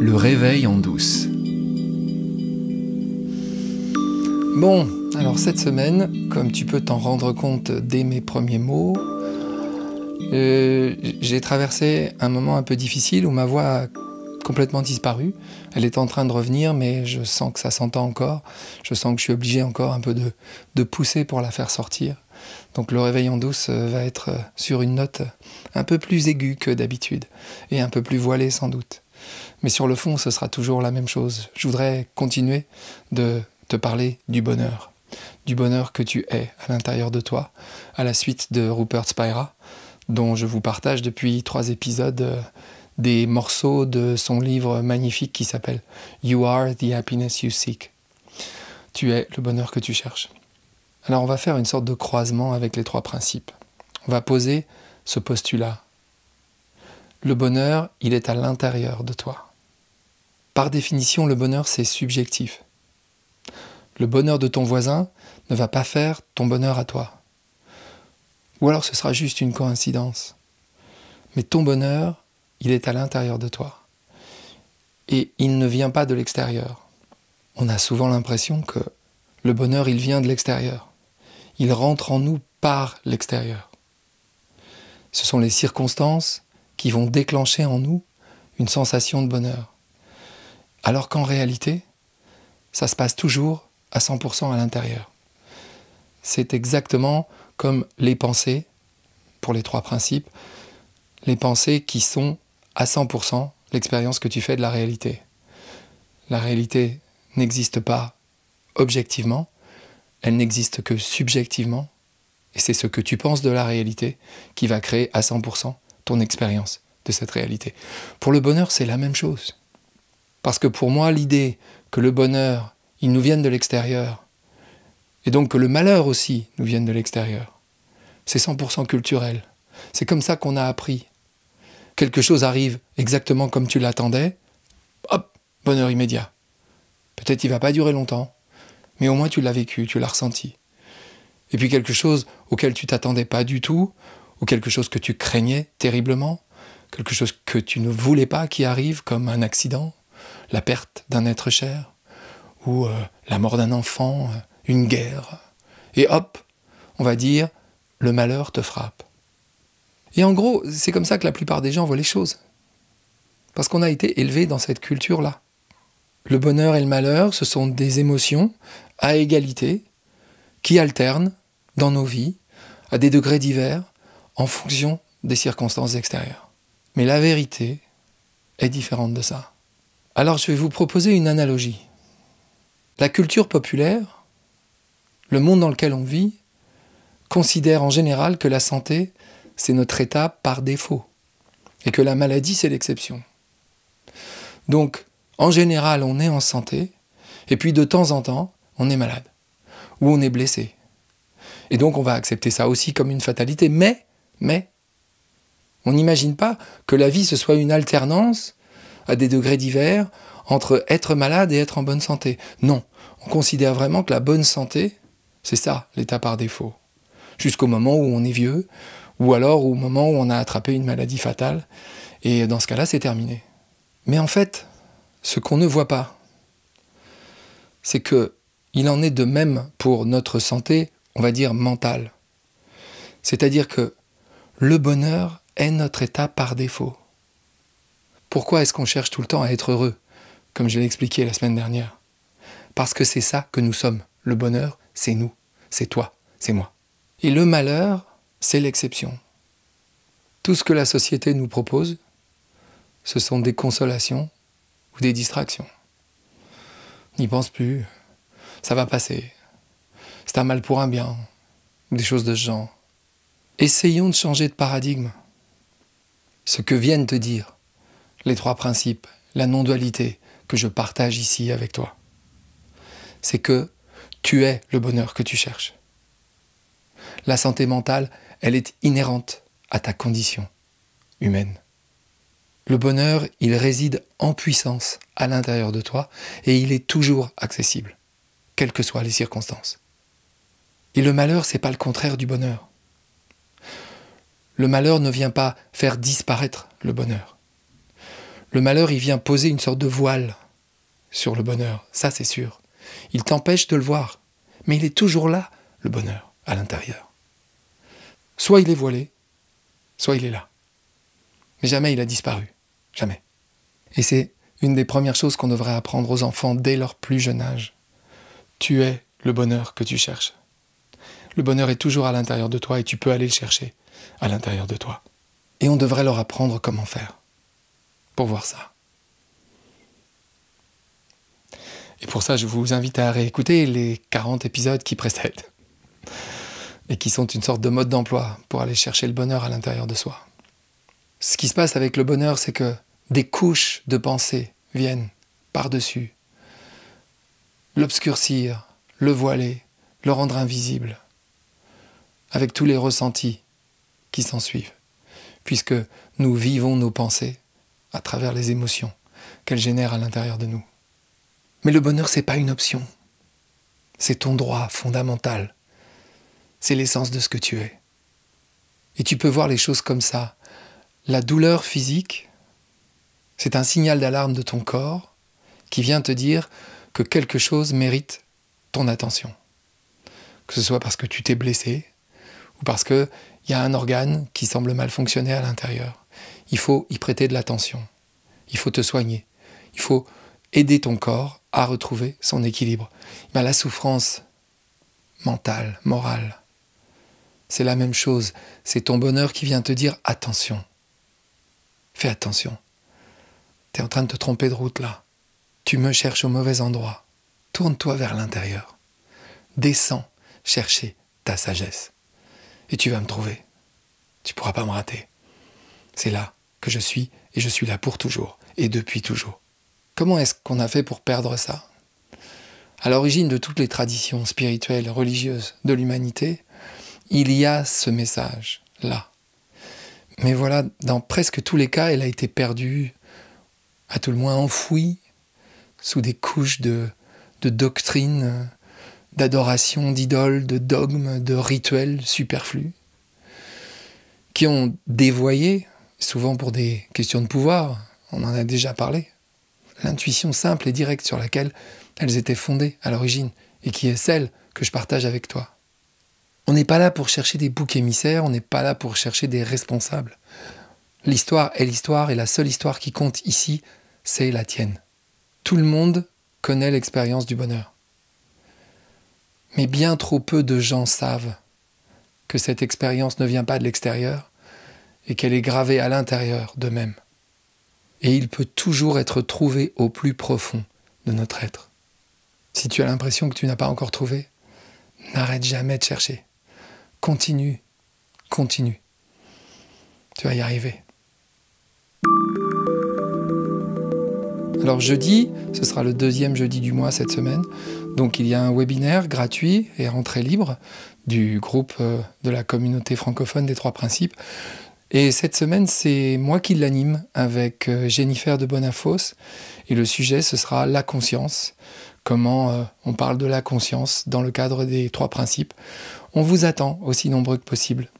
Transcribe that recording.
Le réveil en douce. Bon, alors cette semaine, comme tu peux t'en rendre compte dès mes premiers mots, euh, j'ai traversé un moment un peu difficile où ma voix a complètement disparu. Elle est en train de revenir, mais je sens que ça s'entend encore. Je sens que je suis obligé encore un peu de, de pousser pour la faire sortir. Donc le réveil en douce euh, va être euh, sur une note un peu plus aiguë que d'habitude et un peu plus voilée sans doute. Mais sur le fond, ce sera toujours la même chose. Je voudrais continuer de te parler du bonheur, du bonheur que tu es à l'intérieur de toi, à la suite de Rupert Spira, dont je vous partage depuis trois épisodes euh, des morceaux de son livre magnifique qui s'appelle You Are the Happiness You Seek. Tu es le bonheur que tu cherches. Alors on va faire une sorte de croisement avec les trois principes. On va poser ce postulat le bonheur, il est à l'intérieur de toi. Par définition, le bonheur, c'est subjectif. Le bonheur de ton voisin ne va pas faire ton bonheur à toi. Ou alors ce sera juste une coïncidence. Mais ton bonheur, il est à l'intérieur de toi. Et il ne vient pas de l'extérieur. On a souvent l'impression que le bonheur, il vient de l'extérieur. Il rentre en nous par l'extérieur. Ce sont les circonstances qui vont déclencher en nous une sensation de bonheur. Alors qu'en réalité, ça se passe toujours à 100% à l'intérieur. C'est exactement comme les pensées, pour les trois principes, les pensées qui sont à 100% l'expérience que tu fais de la réalité. La réalité n'existe pas objectivement, elle n'existe que subjectivement, et c'est ce que tu penses de la réalité qui va créer à 100% expérience de cette réalité. Pour le bonheur, c'est la même chose. Parce que pour moi, l'idée que le bonheur, il nous vienne de l'extérieur, et donc que le malheur aussi nous vienne de l'extérieur, c'est 100% culturel. C'est comme ça qu'on a appris. Quelque chose arrive exactement comme tu l'attendais, hop, bonheur immédiat. Peut-être il va pas durer longtemps, mais au moins tu l'as vécu, tu l'as ressenti. Et puis quelque chose auquel tu t'attendais pas du tout, ou quelque chose que tu craignais terriblement, quelque chose que tu ne voulais pas qui arrive comme un accident, la perte d'un être cher, ou euh, la mort d'un enfant, euh, une guerre. Et hop, on va dire, le malheur te frappe. Et en gros, c'est comme ça que la plupart des gens voient les choses. Parce qu'on a été élevé dans cette culture-là. Le bonheur et le malheur, ce sont des émotions à égalité qui alternent dans nos vies, à des degrés divers, en fonction des circonstances extérieures. Mais la vérité est différente de ça. Alors je vais vous proposer une analogie. La culture populaire, le monde dans lequel on vit, considère en général que la santé, c'est notre état par défaut, et que la maladie, c'est l'exception. Donc, en général, on est en santé, et puis de temps en temps, on est malade, ou on est blessé. Et donc, on va accepter ça aussi comme une fatalité, mais mais. On n'imagine pas que la vie ce soit une alternance, à des degrés divers, entre être malade et être en bonne santé. Non, on considère vraiment que la bonne santé, c'est ça, l'état par défaut. Jusqu'au moment où on est vieux, ou alors au moment où on a attrapé une maladie fatale, et dans ce cas-là, c'est terminé. Mais en fait, ce qu'on ne voit pas, c'est que il en est de même pour notre santé, on va dire mentale. C'est-à-dire que le bonheur est notre état par défaut. Pourquoi est-ce qu'on cherche tout le temps à être heureux, comme je l'ai expliqué la semaine dernière Parce que c'est ça que nous sommes. Le bonheur, c'est nous, c'est toi, c'est moi. Et le malheur, c'est l'exception. Tout ce que la société nous propose, ce sont des consolations ou des distractions. N'y pense plus, ça va passer, c'est un mal pour un bien, des choses de ce genre. Essayons de changer de paradigme. Ce que viennent te dire les trois principes, la non-dualité que je partage ici avec toi, c'est que tu es le bonheur que tu cherches. La santé mentale, elle est inhérente à ta condition humaine. Le bonheur, il réside en puissance à l'intérieur de toi et il est toujours accessible, quelles que soient les circonstances. Et le malheur, n'est pas le contraire du bonheur. Le malheur ne vient pas faire disparaître le bonheur. Le malheur, il vient poser une sorte de voile sur le bonheur, ça c'est sûr. Il t'empêche de le voir, mais il est toujours là, le bonheur, à l'intérieur. Soit il est voilé, soit il est là. Mais jamais il a disparu, jamais. Et c'est une des premières choses qu'on devrait apprendre aux enfants dès leur plus jeune âge. Tu es le bonheur que tu cherches. Le bonheur est toujours à l'intérieur de toi et tu peux aller le chercher à l'intérieur de toi. Et on devrait leur apprendre comment faire pour voir ça. Et pour ça, je vous invite à réécouter les 40 épisodes qui précèdent et qui sont une sorte de mode d'emploi pour aller chercher le bonheur à l'intérieur de soi. Ce qui se passe avec le bonheur, c'est que des couches de pensées viennent par-dessus, l'obscurcir, le voiler, le rendre invisible, avec tous les ressentis, s'en suivent, puisque nous vivons nos pensées à travers les émotions qu'elles génèrent à l'intérieur de nous. Mais le bonheur, c'est pas une option. C'est ton droit fondamental. C'est l'essence de ce que tu es. Et tu peux voir les choses comme ça. La douleur physique, c'est un signal d'alarme de ton corps qui vient te dire que quelque chose mérite ton attention. Que ce soit parce que tu t'es blessé ou parce que il y a un organe qui semble mal fonctionner à l'intérieur. Il faut y prêter de l'attention. Il faut te soigner. Il faut aider ton corps à retrouver son équilibre. la souffrance mentale, morale, c'est la même chose. C'est ton bonheur qui vient te dire attention. Fais attention. Tu es en train de te tromper de route là. Tu me cherches au mauvais endroit. Tourne-toi vers l'intérieur. Descends chercher ta sagesse et tu vas me trouver. Tu pourras pas me rater. C'est là que je suis et je suis là pour toujours et depuis toujours. Comment est-ce qu'on a fait pour perdre ça À l'origine de toutes les traditions spirituelles, religieuses de l'humanité, il y a ce message là. Mais voilà, dans presque tous les cas, elle a été perdue, à tout le moins enfouie, sous des couches de, de doctrines d'adoration, d'idoles, de dogmes, de rituels superflus, qui ont dévoyé, souvent pour des questions de pouvoir, on en a déjà parlé, l'intuition simple et directe sur laquelle elles étaient fondées à l'origine, et qui est celle que je partage avec toi. On n'est pas là pour chercher des boucs émissaires, on n'est pas là pour chercher des responsables. L'histoire est l'histoire, et la seule histoire qui compte ici, c'est la tienne. Tout le monde connaît l'expérience du bonheur. Mais bien trop peu de gens savent que cette expérience ne vient pas de l'extérieur et qu'elle est gravée à l'intérieur d'eux-mêmes. Et il peut toujours être trouvé au plus profond de notre être. Si tu as l'impression que tu n'as pas encore trouvé, n'arrête jamais de chercher. Continue, continue. Tu vas y arriver. Alors jeudi, ce sera le deuxième jeudi du mois cette semaine, donc il y a un webinaire gratuit et à entrée libre du groupe euh, de la communauté francophone des trois principes. Et cette semaine, c'est moi qui l'anime avec euh, Jennifer de Bonafos. Et le sujet, ce sera la conscience. Comment euh, on parle de la conscience dans le cadre des trois principes. On vous attend aussi nombreux que possible.